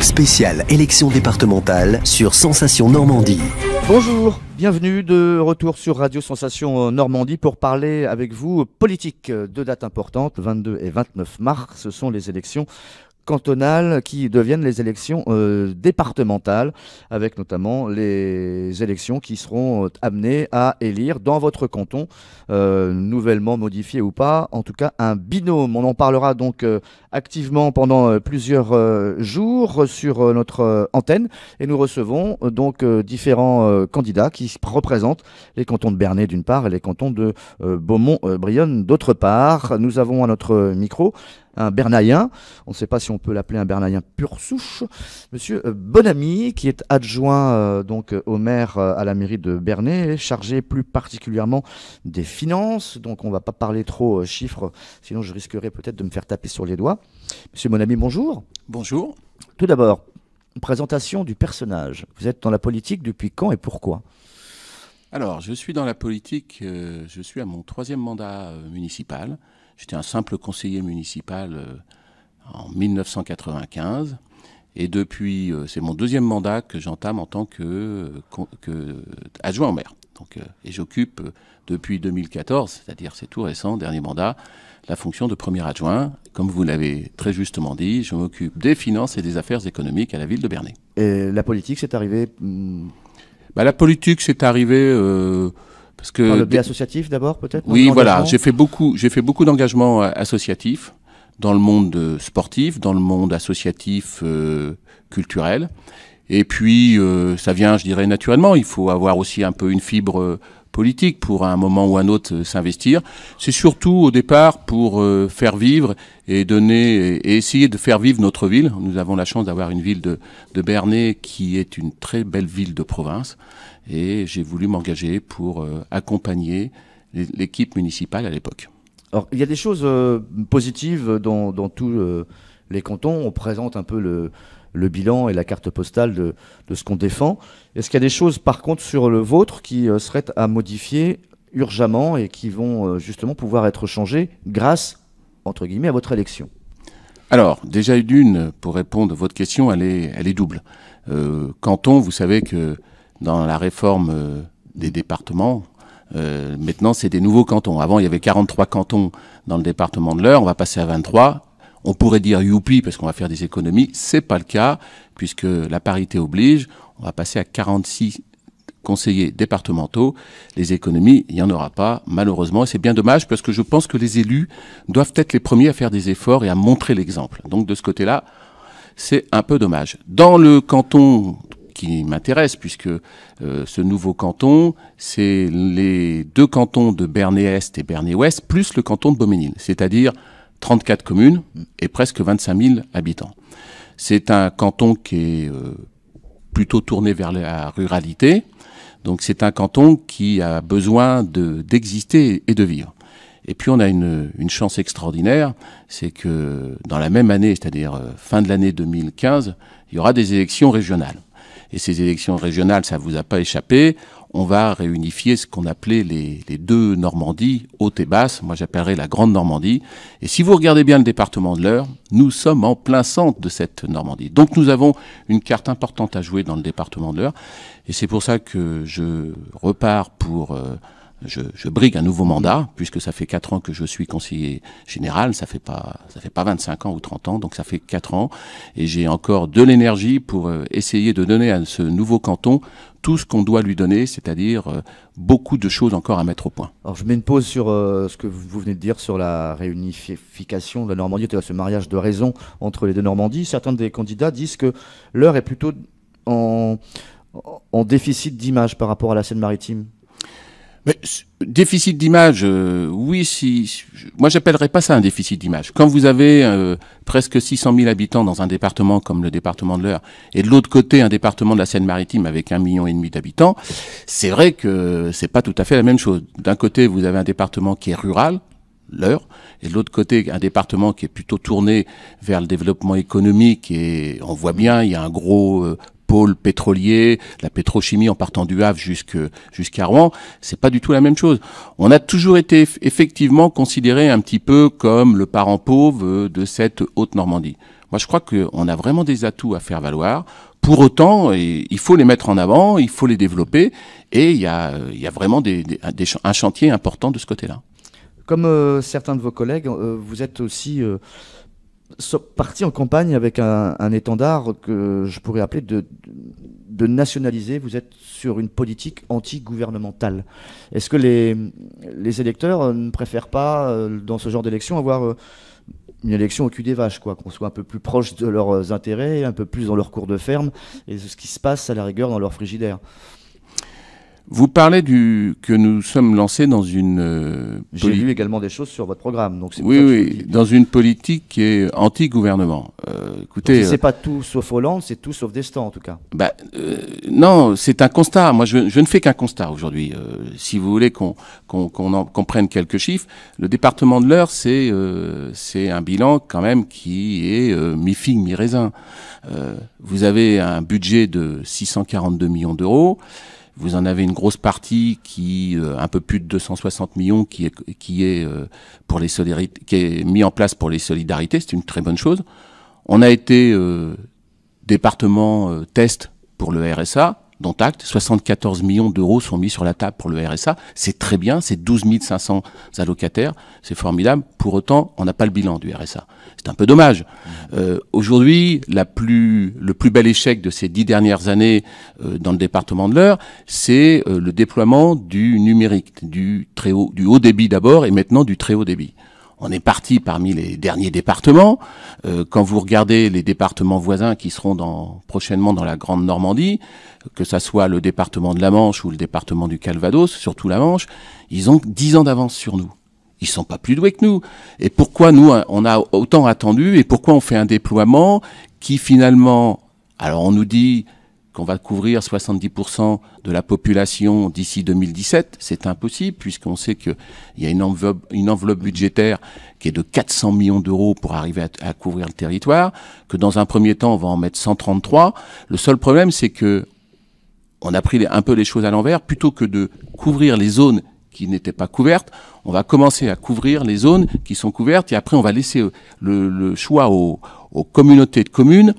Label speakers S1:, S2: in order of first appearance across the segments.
S1: Spécial élection départementale
S2: sur Sensation Normandie.
S1: Bonjour, bienvenue de retour sur Radio Sensation Normandie pour parler avec vous politique. de dates importantes, 22 et 29 mars, ce sont les élections cantonales qui deviennent les élections euh, départementales, avec notamment les élections qui seront euh, amenées à élire dans votre canton, euh, nouvellement modifié ou pas, en tout cas un binôme. On en parlera donc activement pendant plusieurs jours sur notre antenne et nous recevons donc différents candidats qui représentent les cantons de Bernay d'une part et les cantons de Beaumont-Brionne d'autre part. Nous avons à notre micro un Bernayen, on ne sait pas si on peut l'appeler un Bernayen pur souche, monsieur euh, Bonamy, qui est adjoint euh, donc au maire euh, à la mairie de Bernay, chargé plus particulièrement des finances, donc on ne va pas parler trop chiffres, sinon je risquerais peut-être de me faire taper sur les doigts. Monsieur Bonamy, bonjour. Bonjour. Tout d'abord, présentation du personnage. Vous êtes dans la politique depuis quand et pourquoi
S2: alors, je suis dans la politique, je suis à mon troisième mandat municipal. J'étais un simple conseiller municipal euh, en 1995. Et depuis, euh, c'est mon deuxième mandat que j'entame en tant que, euh, adjoint au maire. Donc, et j'occupe depuis 2014, c'est-à-dire c'est tout récent, dernier mandat, la fonction de premier adjoint. Comme vous l'avez très justement dit, je m'occupe des finances et des affaires économiques à la ville de Bernay.
S1: Et la politique, c'est arrivé hmm, bah, La
S2: politique, c'est arrivé par le biais associatif d'abord, peut-être Oui, voilà. J'ai fait beaucoup, j'ai fait beaucoup d'engagements euh, associatifs dans le monde euh, sportif, dans le monde associatif euh, culturel. Et puis, ça vient, je dirais, naturellement. Il faut avoir aussi un peu une fibre politique pour un moment ou un autre euh, s'investir. C'est surtout au départ pour euh, faire vivre et donner et essayer de faire vivre notre ville. Nous avons la chance d'avoir une ville de, de Bernay qui est une très belle ville de province et j'ai voulu m'engager pour euh, accompagner l'équipe municipale à l'époque.
S1: Alors, il y a des choses positives dans, dans tous les cantons. On présente un peu le, le bilan et la carte postale de, ce qu'on défend. Est-ce qu'il y a des choses, par contre, sur le vôtre qui euh, seraient à modifier urgemment et qui vont euh, justement pouvoir être changées grâce, entre guillemets, à votre élection Alors, déjà une, pour
S2: répondre à votre question, elle est, elle est double. Euh, canton, vous savez que dans la réforme des départements, maintenant, c'est des nouveaux cantons. Avant, il y avait 43 cantons dans le département de l'Eure. On va passer à 23 on pourrait dire youpi parce qu'on va faire des économies. C'est pas le cas puisque la parité oblige. On va passer à 46 conseillers départementaux. Les économies, il n'y en aura pas, malheureusement. Et c'est bien dommage parce que je pense que les élus doivent être les premiers à faire des efforts et à montrer l'exemple. Donc de ce côté-là, c'est un peu dommage. Dans le canton qui m'intéresse, puisque euh, ce nouveau canton, c'est les deux cantons de Bernay-Est et Bernay-Ouest, plus le canton de Beauménil, c'est-à-dire 34 communes et presque 25 000 habitants. C'est un canton qui est euh, plutôt tourné vers la ruralité. Donc c'est un canton qui a besoin d'exister et de vivre. Et puis on a une, chance extraordinaire, c'est que dans la même année, c'est-à-dire euh, fin de l'année 2015, il y aura des élections régionales. Et ces élections régionales, ça ne vous a pas échappé, on va réunifier ce qu'on appelait les, deux Normandies, haute et basse, moi j'appellerais la Grande Normandie. Et si vous regardez bien le département de l'Eure, nous sommes en plein centre de cette Normandie. Donc nous avons une carte importante à jouer dans le département de l'Eure. Et c'est pour ça que je repars pour... Euh, je, brigue un nouveau mandat, puisque ça fait 4 ans que je suis conseiller général, ça fait pas ça fait pas 25 ans ou 30 ans, donc ça fait 4 ans, et j'ai encore de l'énergie pour euh, essayer de donner à ce nouveau canton tout ce qu'on doit lui donner, c'est-à-dire euh, beaucoup de choses encore à mettre au point.
S1: Alors je mets une pause sur euh, ce que vous venez de dire sur la réunification de la Normandie, ce mariage de raison entre les deux Normandies. Certains des candidats disent que l'heure est plutôt en, en déficit d'image par rapport à la Seine-Maritime. Mais, déficit d'image, euh, oui, si,
S2: moi j'appellerais pas ça un déficit d'image. Quand vous avez euh, presque 600 000 habitants dans un département comme le département de l'Eure, et de l'autre côté un département de la Seine-Maritime avec un million et demi d'habitants, c'est vrai que c'est pas tout à fait la même chose. D'un côté, vous avez un département qui est rural, l'Eure, Et de l'autre côté, un département qui est plutôt tourné vers le développement économique et on voit bien, il y a un gros euh, pôle pétrolier, la pétrochimie en partant du Havre jusqu'à jusqu'à Rouen, c'est pas du tout la même chose. On a toujours été effectivement considéré un petit peu comme le parent pauvre de cette haute Normandie. Moi, je crois qu'on a vraiment des atouts à faire valoir. Pour autant, il faut les mettre en avant, il faut les développer, et il y a, il y a vraiment des, un chantier important de ce côté-là.
S1: Comme euh, certains de vos collègues, euh, vous êtes aussi euh, parti en campagne avec un, étendard que je pourrais appeler de, nationaliser. Vous êtes sur une politique anti-gouvernementale. Est-ce que les, les, électeurs euh, ne préfèrent pas, euh, dans ce genre d'élection, avoir euh, une élection au cul des vaches, quoi, qu'on soit un peu plus proche de leurs intérêts, un peu plus dans leur cours de ferme et de ce qui se passe à la rigueur dans leur frigidaire
S2: vous parlez du que nous sommes lancés dans une. Euh, J'ai lu
S1: également des choses sur votre programme. Donc oui,
S2: oui, dans une politique qui est anti-gouvernement. Euh, écoutez, euh, c'est
S1: pas tout sauf Hollande, c'est tout sauf Destin en tout cas.
S2: Bah, euh, non, c'est un constat. Moi, je, je ne fais qu'un constat aujourd'hui. Euh, si vous voulez qu'on qu'on en, prenne quelques chiffres, le département de l'heure, c'est c'est un bilan quand même qui est mi figue mi raisin. vous avez un budget de 642 millions d'euros. Vous en avez une grosse partie qui, euh, un peu plus de 260 millions, qui est, qui est euh, pour les solidarités, qui est mis en place pour les solidarités. C'est une très bonne chose. On a été euh, département test pour le RSA dont acte. 74 millions d'euros sont mis sur la table pour le RSA. C'est très bien, c'est 12 500 allocataires, c'est formidable. Pour autant, on n'a pas le bilan du RSA. C'est un peu dommage. Euh, Aujourd'hui, plus, le plus bel échec de ces dix dernières années euh, dans le département de l'Eure, c'est euh, le déploiement du numérique, du, très haut, du haut débit d'abord et maintenant du très haut débit on est parti parmi les derniers départements. Euh, quand vous regardez les départements voisins qui seront dans, prochainement dans la Grande Normandie, que ça soit le département de la Manche ou le département du Calvados, surtout la Manche, ils ont 10 ans d'avance sur nous. Ils sont pas plus doués que nous. Et pourquoi nous, on a autant attendu et pourquoi on fait un déploiement qui finalement, alors on nous dit, qu'on va couvrir 70% de la population d'ici 2017. C'est impossible puisqu'on sait qu'il y a une enveloppe, budgétaire qui est de 400 millions d'euros pour arriver à, couvrir le territoire, que dans un premier temps, on va en mettre 133. Le seul problème, c'est que on a pris un peu les choses à l'envers. Plutôt que de couvrir les zones qui n'étaient pas couvertes, on va commencer à couvrir les zones qui sont couvertes et après, on va laisser le, choix aux communautés de communes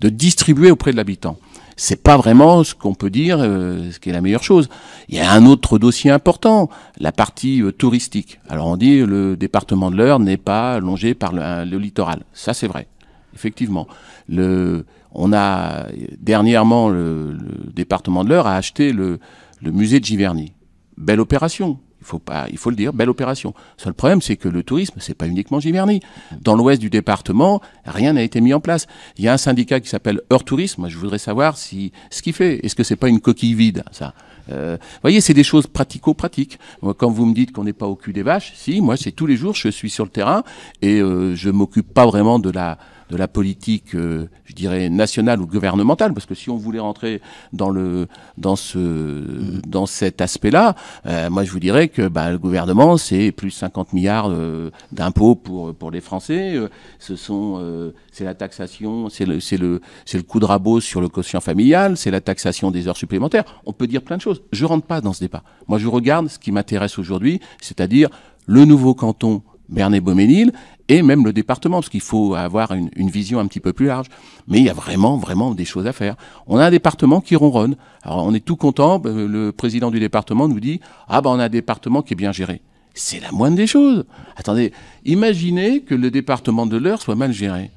S2: de distribuer auprès de l'habitant c'est pas vraiment ce qu'on peut dire, euh, ce qui est la meilleure chose. Il y a un autre dossier important, la partie euh, touristique. Alors on dit le département de l'Eure n'est pas longé par le, littoral. Ça c'est vrai, effectivement. Le, on a dernièrement le, département de l'Eure a acheté le, le musée de Giverny. Belle opération, il faut pas, il faut le dire, belle opération. Seul problème, c'est que le tourisme, c'est pas uniquement Giverny. Dans l'ouest du département, rien n'a été mis en place. Il y a un syndicat qui s'appelle Heure Tourisme. Moi, je voudrais savoir si ce qu'il fait, est-ce que c'est pas une coquille vide, ça euh, voyez, c'est des choses pratico-pratiques. Quand vous me dites qu'on n'est pas au cul des vaches, si, moi, c'est tous les jours, je suis sur le terrain et euh, je m'occupe pas vraiment de la de la politique, euh, je dirais, nationale ou gouvernementale, parce que si on voulait rentrer dans, le, dans, ce, dans cet aspect-là, euh, moi je vous dirais que bah, le gouvernement, c'est plus 50 milliards euh, d'impôts pour, pour les Français, ce sont, c'est la taxation, c'est le, c'est, le, c'est le coup de rabot sur le quotient familial, c'est la taxation des heures supplémentaires, on peut dire plein de choses. Je rentre pas dans ce débat. Moi je regarde ce qui m'intéresse aujourd'hui, c'est-à-dire le nouveau canton bernay beauménil et même le département, parce qu'il faut avoir une, vision un petit peu plus large. Mais il y a vraiment, vraiment des choses à faire. On a un département qui ronronne. Alors on est tout content, euh, le président du département nous dit « Ah ben on a un département qui est bien géré ». C'est la moindre des choses. Attendez, imaginez que le département de l'heure soit mal géré.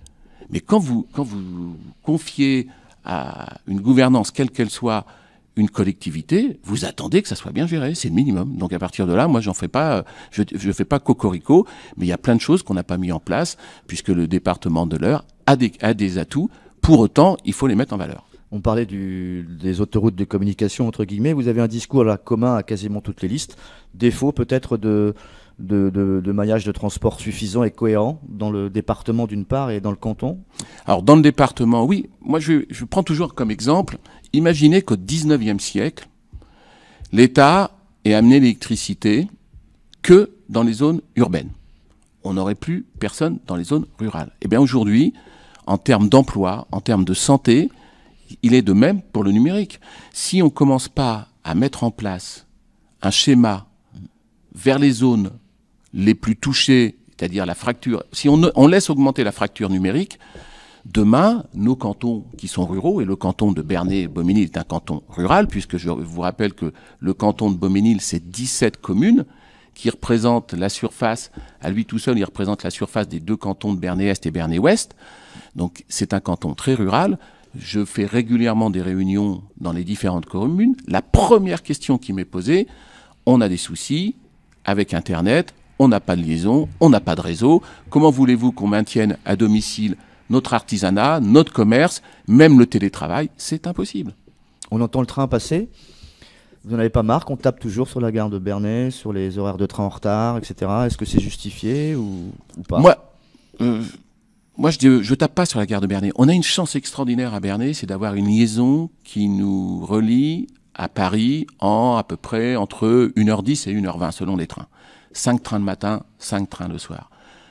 S2: Mais quand vous, quand vous confiez à une gouvernance, quelle qu'elle soit, une collectivité, vous attendez que ça soit bien géré, c'est le minimum. Donc à partir de là, moi j'en fais pas, euh, je, ne fais pas cocorico, mais il y a plein de choses qu'on n'a pas mis en place puisque le département de l'heure a des, des atouts.
S1: Pour autant, il faut les mettre en valeur. On parlait du, des autoroutes de communication, entre guillemets. Vous avez un discours commun à quasiment toutes les listes. Défaut peut-être de, de, maillage de transport suffisant et cohérent dans le département d'une part et dans le canton Alors dans le département, oui. Moi, je, prends toujours comme exemple, imaginez qu'au 19e siècle,
S2: l'État ait amené l'électricité que dans les zones urbaines. On n'aurait plus personne dans les zones rurales. Eh bien aujourd'hui, en termes d'emploi, en termes de santé, il est de même pour le numérique. Si on ne commence pas à mettre en place un schéma vers les zones les plus touchés, c'est-à-dire la fracture, si on, laisse augmenter la fracture numérique, demain, nos cantons qui sont ruraux, et le canton de bernay bauménil est un canton rural, puisque je vous rappelle que le canton de bauménil, c'est 17 communes qui représentent la surface, à lui tout seul, il représente la surface des deux cantons de Bernay-Est et Bernay-Ouest. Donc c'est un canton très rural. Je fais régulièrement des réunions dans les différentes communes. La première question qui m'est posée, on a des soucis avec Internet, on n'a pas de liaison, on n'a pas de réseau. Comment voulez-vous qu'on maintienne à domicile notre artisanat, notre
S1: commerce, même le télétravail C'est impossible. On entend le train passer. Vous n'en avez pas marre qu'on tape toujours sur la gare de Bernay, sur les horaires de train en retard, etc. Est-ce que c'est justifié ou, pas Moi, euh, moi je ne tape pas sur la gare de Bernay. On a une chance
S2: extraordinaire à Bernay, c'est d'avoir une liaison qui nous relie à Paris en à peu près entre 1h10 et 1h20 selon les trains. 5 trains le matin, 5 trains le soir.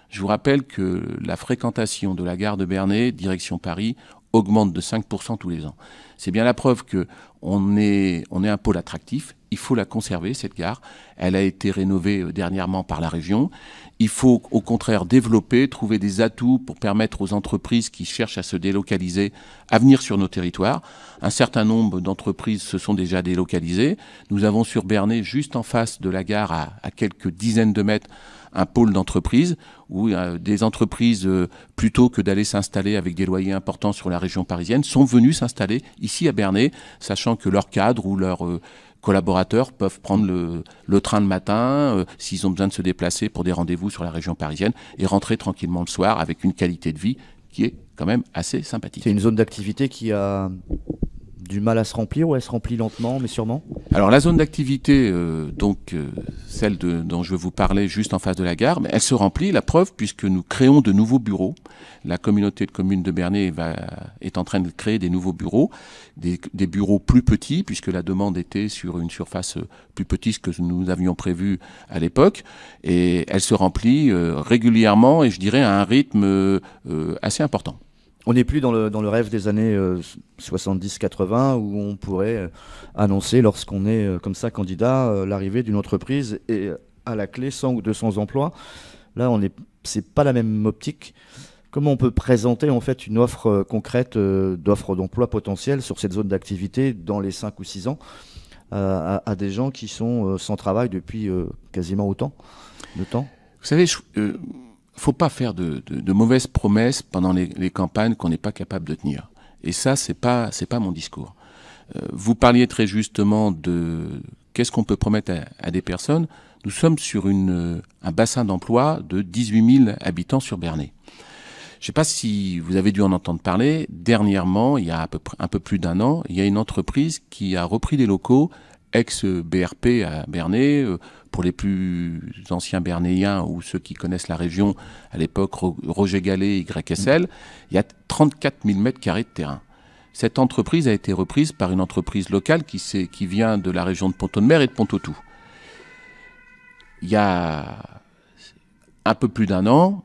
S2: Je vous rappelle que la fréquentation de la gare de Bernay, direction Paris, augmente de 5% tous les ans. C'est bien la preuve que on est, on est un pôle attractif. Il faut la conserver, cette gare. Elle a été rénovée euh, dernièrement par la région. Il faut au contraire développer, trouver des atouts pour permettre aux entreprises qui cherchent à se délocaliser à venir sur nos territoires. Un certain nombre d'entreprises se sont déjà délocalisées. Nous avons sur Bernay, juste en face de la gare, à quelques dizaines de mètres, un pôle d'entreprise où euh, des entreprises, euh, plutôt que d'aller s'installer avec des loyers importants sur la région parisienne, sont venues s'installer ici à Bernay, sachant que leurs cadres ou leurs euh, collaborateurs peuvent prendre le, train le matin s'ils ont besoin de se déplacer pour des rendez-vous sur la région parisienne et rentrer tranquillement le soir avec une qualité de vie qui est quand même assez sympathique. C'est une
S1: zone d'activité qui a du mal à se remplir ou elle se remplit lentement mais sûrement
S2: Alors la zone d'activité, euh, donc euh, celle de, dont je vous parler juste en face de la gare, elle se remplit, la preuve, puisque nous créons de nouveaux bureaux. La communauté de communes de Bernay va, est en train de créer des nouveaux bureaux, des, bureaux plus petits, puisque la demande était sur une surface euh, plus petite que nous avions prévu à l'époque. Et elle se remplit régulièrement et je dirais à un rythme assez
S1: important on n'est plus dans le, rêve des années 70-80 euh, où on pourrait euh, annoncer, lorsqu'on est euh, comme ça candidat, l'arrivée d'une entreprise et à la clé 100 ou 200 emplois. Là, on n'est c'est pas la même optique. Comment on peut présenter en fait une offre concrète d'offres d'emploi potentielles sur cette zone d'activité dans les 5 ou 6 ans à, des gens qui sont sans travail depuis quasiment autant de temps Vous savez,
S2: faut pas faire de, mauvaises promesses pendant les, campagnes qu'on n'est pas capable de tenir. Et ça, c'est pas pas mon discours. Euh, vous parliez très justement de qu'est-ce qu'on peut promettre à, des personnes. Nous sommes sur une, euh, un bassin d'emploi de 18 000 habitants sur Bernay. Je ne sais pas si vous avez dû en entendre parler. Dernièrement, il y a à peu près, un peu plus d'un an, il y a une entreprise qui a repris des locaux ex-BRP à Bernay. Euh, pour les plus anciens bernéiens ou ceux qui connaissent la région, à l'époque, Roger Gallet, YSL, il y a 34 000 mètres carrés de terrain. Cette entreprise a été reprise par une entreprise locale qui, vient de la région de Pont-de-Mer et de pont Il y a un peu plus d'un an,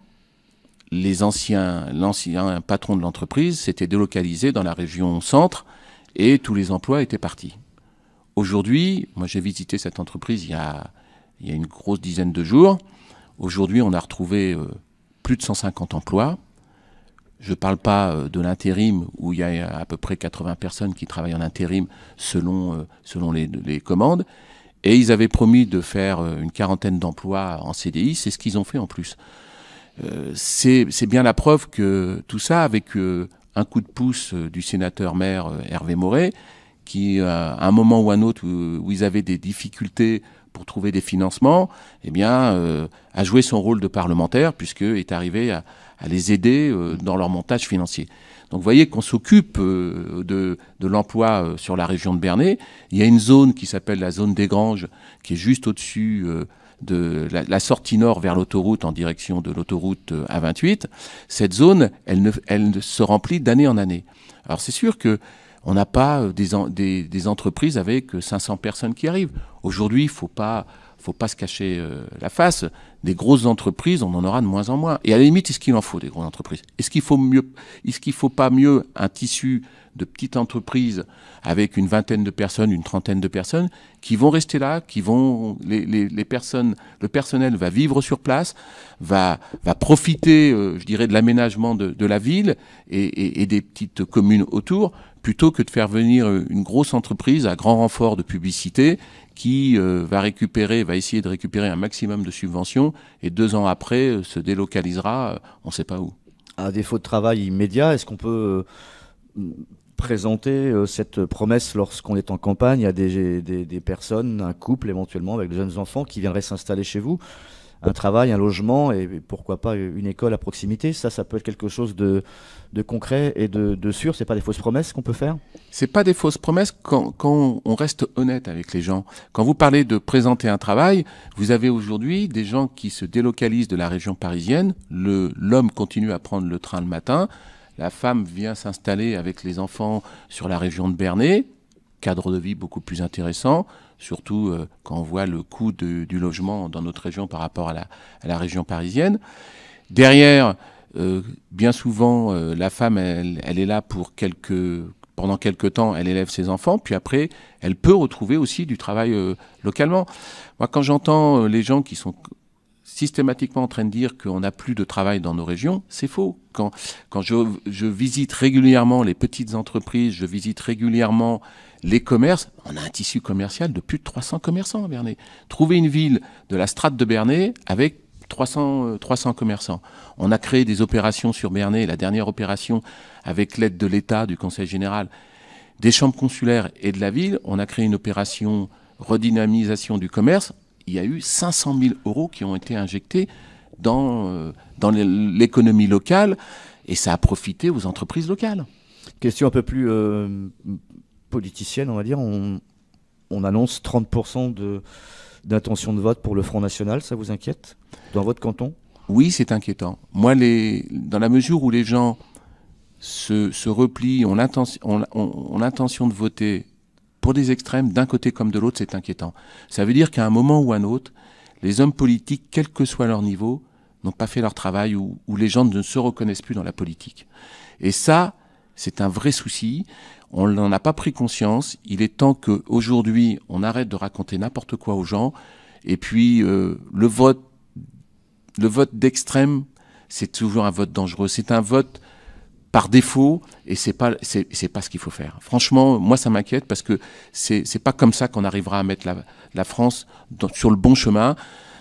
S2: les anciens, l'ancien patron de l'entreprise s'était délocalisé dans la région centre et tous les emplois étaient partis. Aujourd'hui, moi j'ai visité cette entreprise il y, a, une grosse dizaine de jours. Aujourd'hui, on a retrouvé euh, plus de 150 emplois. Je ne parle pas euh, de l'intérim où il y a à peu près 80 personnes qui travaillent en intérim selon, euh, selon les, commandes. Et ils avaient promis de faire une quarantaine d'emplois en CDI. C'est ce qu'ils ont fait en plus. C'est bien la preuve que tout ça, avec un coup de pouce du sénateur-maire Hervé Moret, qui, euh, à un moment ou un autre, où, ils avaient des difficultés pour trouver des financements, eh bien, euh, a joué son rôle de parlementaire, puisque est arrivé à, les aider euh, dans leur montage financier. Donc, vous voyez qu'on s'occupe de, l'emploi sur la région de Bernay. Il y a une zone qui s'appelle la zone des Granges, qui est juste au-dessus de la, sortie nord vers l'autoroute en direction de l'autoroute A28. Cette zone, elle, ne, elle se remplit d'année en année. Alors, c'est sûr que on n'a pas euh, des, des, entreprises avec 500 euh, personnes qui arrivent. Aujourd'hui, il faut pas, faut pas se cacher euh, la face. Des grosses entreprises, on en aura de moins en moins. Et à la limite, est-ce qu'il en faut des grosses entreprises Est-ce qu'il faut mieux, est-ce qu'il faut pas mieux un tissu de petites entreprises avec une vingtaine de personnes, une trentaine de personnes qui vont rester là, qui vont les, personnes, le personnel va vivre sur place, va va profiter, je dirais, de l'aménagement de, la ville et des petites communes autour plutôt que de faire venir euh, une grosse entreprise à grand renfort de publicité qui euh, va récupérer, va essayer de récupérer un maximum de subventions et deux ans après
S1: euh, se délocalisera, on ne sait pas où. À défaut de travail immédiat, est-ce qu'on peut présenter cette promesse lorsqu'on est en campagne à des, des, personnes, un couple éventuellement avec de jeunes enfants qui viendraient s'installer chez vous un travail, un logement et pourquoi pas une école à proximité. Ça, ça peut être quelque chose de, concret et de, sûr. sûr. C'est pas des fausses promesses qu'on peut faire. C'est pas des fausses promesses quand, quand, on reste honnête avec les gens.
S2: Quand vous parlez de présenter un travail, vous avez aujourd'hui des gens qui se délocalisent de la région parisienne. l'homme continue à prendre le train le matin. La femme vient s'installer avec les enfants sur la région de Bernay, cadre de vie beaucoup plus intéressant surtout euh, quand on voit le coût du logement dans notre région par rapport à la, région parisienne. Derrière, euh, bien souvent, euh, la femme, elle, est là pour quelques pendant quelques temps, elle élève ses enfants, puis après, elle peut retrouver aussi du travail localement. Moi, quand j'entends les gens qui sont systématiquement en train de dire qu'on n'a plus de travail dans nos régions, c'est faux. Quand, quand je, je, visite régulièrement les petites entreprises, je visite régulièrement les commerces, on a un tissu commercial de plus de 300 commerçants à Bernay. Trouver une ville de la strate de Bernay avec 300, 300 euh, commerçants. On a créé des opérations sur Bernay, la dernière opération avec l'aide de l'État, du Conseil général, des chambres consulaires et de la ville. On a créé une opération redynamisation du commerce il y a eu 500 000 euros qui ont été injectés dans, euh, dans l'économie locale et ça a profité aux entreprises locales.
S1: Question un peu plus euh, politicienne, on va dire. On, annonce 30% de, d'intention de vote pour le Front National, ça vous inquiète Dans votre canton Oui, c'est inquiétant.
S2: Moi, les, dans la mesure où les gens se, se replient, ont l'intention, on, de voter pour des extrêmes, d'un côté comme de l'autre, c'est inquiétant. Ça veut dire qu'à un moment ou à un autre, les hommes politiques, quel que soit leur niveau, n'ont pas fait leur travail ou, les gens ne se reconnaissent plus dans la politique. Et ça, c'est un vrai souci. On n'en a pas pris conscience. Il est temps qu'aujourd'hui, on arrête de raconter n'importe quoi aux gens. Et puis, euh, le vote, le vote d'extrême, c'est toujours un vote dangereux. C'est un vote par défaut et c'est pas c'est, c'est pas ce qu'il faut faire. Franchement, moi ça m'inquiète parce que c'est c'est pas comme ça qu'on arrivera à mettre la, la France sur le bon chemin,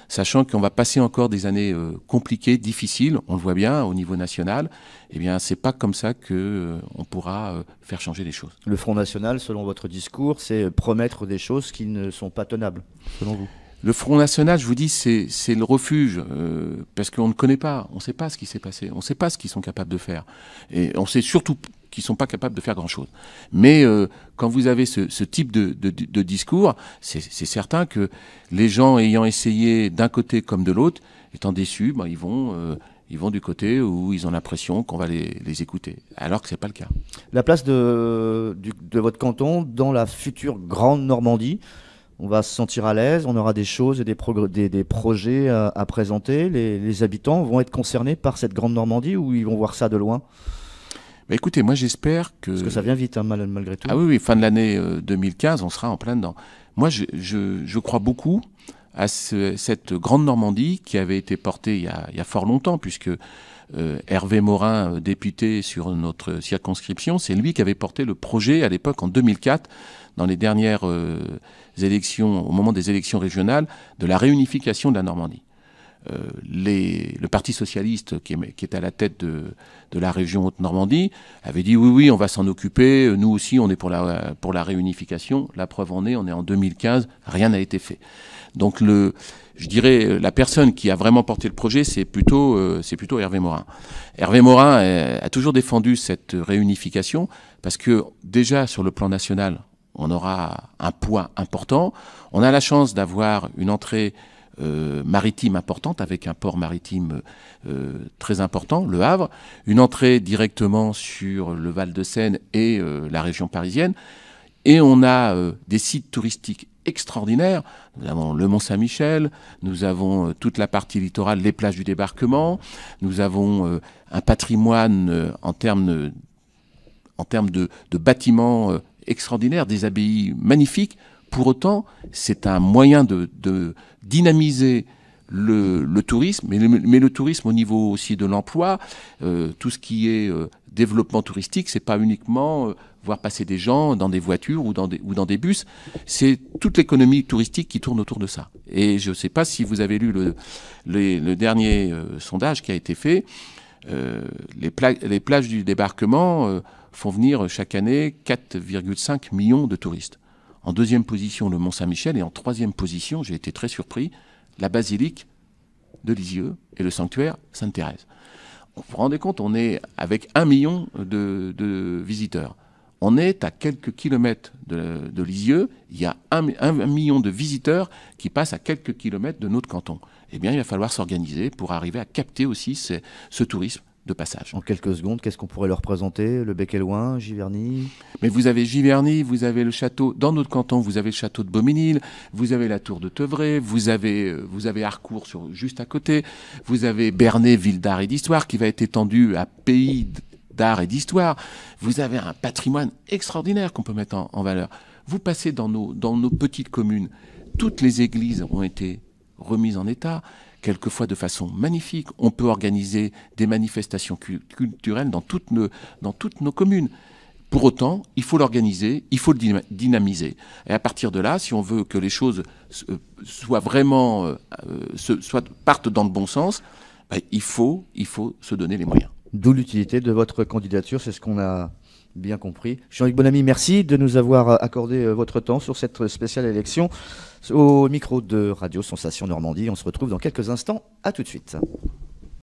S2: sachant qu'on va passer encore des années euh, compliquées, difficiles, on le voit bien au niveau national. Eh bien, c'est pas comme ça que euh, on pourra
S1: euh, faire changer les choses. Le Front national, selon votre discours, c'est promettre des choses qui ne sont pas tenables,
S2: selon vous. Le Front National, je vous dis, c'est le refuge, euh, parce qu'on ne connaît pas, on ne sait pas ce qui s'est passé, on ne sait pas ce qu'ils sont capables de faire. Et on sait surtout qu'ils ne sont pas capables de faire grand-chose. Mais euh, quand vous avez ce, type de, discours, c'est certain que les gens ayant essayé d'un côté comme de l'autre, étant déçus, ben, ils vont... Euh, ils vont du côté où ils ont l'impression qu'on va les, écouter, alors que ce n'est pas le cas.
S1: La place de, de votre canton dans la future Grande Normandie, on va se sentir à l'aise, on aura des choses et des, des, projets euh, à, présenter. Les, habitants vont être concernés par cette grande Normandie ou ils vont voir ça de loin Écoutez, moi j'espère que... Parce que ça vient vite hein, malgré tout. Ah oui, oui
S2: fin de l'année 2015, euh, on sera en plein dedans. Moi je, crois beaucoup à cette grande Normandie qui avait été portée il y a, fort longtemps, puisque euh, Hervé Morin, député sur notre circonscription, c'est lui qui avait porté le projet à l'époque en 2004, dans les dernières élections, au moment des élections régionales, de la réunification de la Normandie. Euh, les, le Parti socialiste qui est, qui est à la tête de, de la région Haute-Normandie avait dit oui, oui, on va s'en occuper, nous aussi on est pour la, pour la réunification, la preuve en est, on est en 2015, rien n'a été fait. Donc le, je dirais la personne qui a vraiment porté le projet, c'est plutôt, euh, c'est plutôt Hervé Morin. Hervé Morin a, euh, a toujours défendu cette réunification parce que déjà sur le plan national, on aura un poids important. On a la chance d'avoir une entrée euh, maritime importante, avec un port maritime euh, très important, le Havre, une entrée directement sur le Val de Seine et euh, la région parisienne, et on a des sites touristiques extraordinaires. Nous avons le Mont Saint-Michel, nous avons toute la partie littorale, les plages du débarquement, nous avons un patrimoine en termes en termes de, de bâtiments Extraordinaire, des abbayes magnifiques. Pour autant, c'est un moyen de, de dynamiser le, le, tourisme, mais le, mais le, tourisme au niveau aussi de l'emploi, euh, tout ce qui est euh, développement touristique, c'est pas uniquement euh, voir passer des gens dans des voitures ou dans des, ou dans des bus, c'est toute l'économie touristique qui tourne autour de ça. Et je ne sais pas si vous avez lu le, le dernier sondage qui a été fait, les, les, plages du débarquement font venir chaque année 4,5 millions de touristes. En deuxième position, le Mont-Saint-Michel, et en troisième position, j'ai été très surpris, la basilique de Lisieux et le sanctuaire Sainte-Thérèse. Vous vous rendez compte, on est avec un million de, visiteurs. On est à quelques kilomètres de, Lisieux, il y a un, million de visiteurs qui passent à quelques kilomètres de notre canton. Eh bien, il va falloir s'organiser pour arriver à capter aussi ce tourisme de passage. En
S1: quelques secondes, qu'est-ce qu'on pourrait leur présenter Le bec loin,
S2: Giverny Mais vous avez Giverny, vous avez le château, dans notre canton, vous avez le château de Beauménil, vous avez la tour de Teuvray, vous avez, euh, vous avez Harcourt sur, juste à côté, vous avez Bernay, ville d'art et d'histoire, qui va être étendue à pays d'art et d'histoire. Vous avez un patrimoine extraordinaire qu'on peut mettre en, en, valeur. Vous passez dans nos, dans nos petites communes, toutes les églises ont été remises en état, quelquefois de façon magnifique. On peut organiser des manifestations culturelles dans toutes nos, communes. Pour autant, il faut l'organiser, il faut le dynamiser. Et à partir de là, si on veut que les choses euh, soient vraiment euh, euh, partent dans le bon sens, ben,
S1: il, faut, il faut se donner les moyens. D'où l'utilité de votre candidature, c'est ce qu'on a bien compris. Jean-Luc Bonamy, merci de nous avoir accordé votre temps sur cette spéciale élection. Au micro de Radio Sensation Normandie, on se retrouve dans quelques instants. À tout de suite.